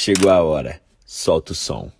Chegou a hora. Solta o som.